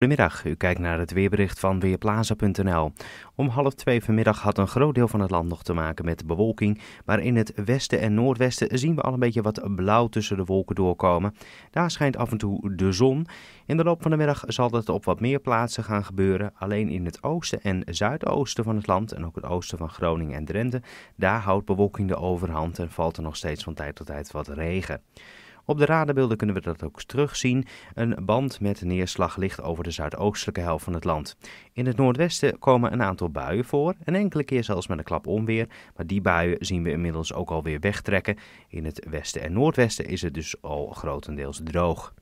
Goedemiddag, u kijkt naar het weerbericht van Weerplaza.nl. Om half twee vanmiddag had een groot deel van het land nog te maken met bewolking, maar in het westen en noordwesten zien we al een beetje wat blauw tussen de wolken doorkomen. Daar schijnt af en toe de zon. In de loop van de middag zal dat op wat meer plaatsen gaan gebeuren, alleen in het oosten en zuidoosten van het land en ook het oosten van Groningen en Drenthe, daar houdt bewolking de overhand en valt er nog steeds van tijd tot tijd wat regen. Op de radarbeelden kunnen we dat ook terugzien. Een band met neerslag ligt over de zuidoostelijke helft van het land. In het noordwesten komen een aantal buien voor, een enkele keer zelfs met een klap onweer. Maar die buien zien we inmiddels ook alweer wegtrekken. In het westen en noordwesten is het dus al grotendeels droog.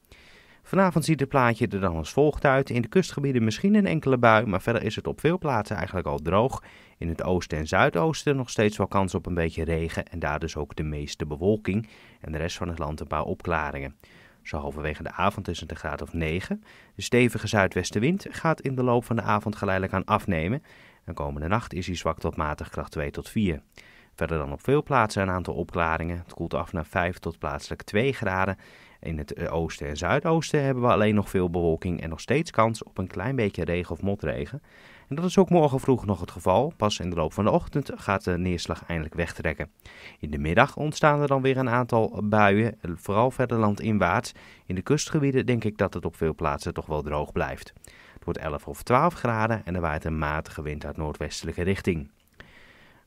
Vanavond ziet het plaatje er dan als volgt uit. In de kustgebieden misschien een enkele bui, maar verder is het op veel plaatsen eigenlijk al droog. In het oosten en zuidoosten nog steeds wel kans op een beetje regen en daar dus ook de meeste bewolking. En de rest van het land een paar opklaringen. Zo halverwege de avond is het een graad of 9. De stevige zuidwestenwind gaat in de loop van de avond geleidelijk aan afnemen. En komende nacht is hij zwak tot matig kracht 2 tot 4. Verder dan op veel plaatsen een aantal opklaringen. Het koelt af naar 5 tot plaatselijk 2 graden. In het eh, oosten en zuidoosten hebben we alleen nog veel bewolking en nog steeds kans op een klein beetje regen of motregen. En dat is ook morgen vroeg nog het geval. Pas in de loop van de ochtend gaat de neerslag eindelijk wegtrekken. In de middag ontstaan er dan weer een aantal buien, eh, vooral verder landinwaarts. In de kustgebieden denk ik dat het op veel plaatsen toch wel droog blijft. Het wordt 11 of 12 graden en er waait een matige wind uit noordwestelijke richting.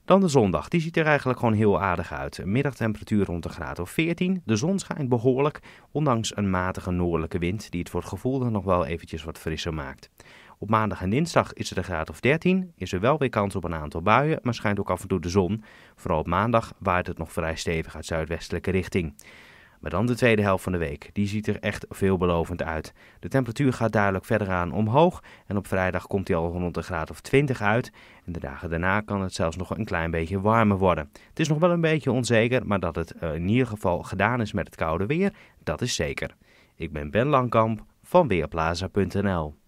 Dan de zondag. Die ziet er eigenlijk gewoon heel aardig uit. Middagtemperatuur rond de graad of 14. De zon schijnt behoorlijk, ondanks een matige noordelijke wind die het voor het gevoel dan nog wel eventjes wat frisser maakt. Op maandag en dinsdag is het een graad of 13. Is er wel weer kans op een aantal buien, maar schijnt ook af en toe de zon. Vooral op maandag waait het nog vrij stevig uit zuidwestelijke richting. Maar dan de tweede helft van de week. Die ziet er echt veelbelovend uit. De temperatuur gaat duidelijk verder aan omhoog. En op vrijdag komt die al rond een graad of 20 uit. En de dagen daarna kan het zelfs nog een klein beetje warmer worden. Het is nog wel een beetje onzeker, maar dat het eh, in ieder geval gedaan is met het koude weer, dat is zeker. Ik ben Ben Langkamp van Weerplaza.nl.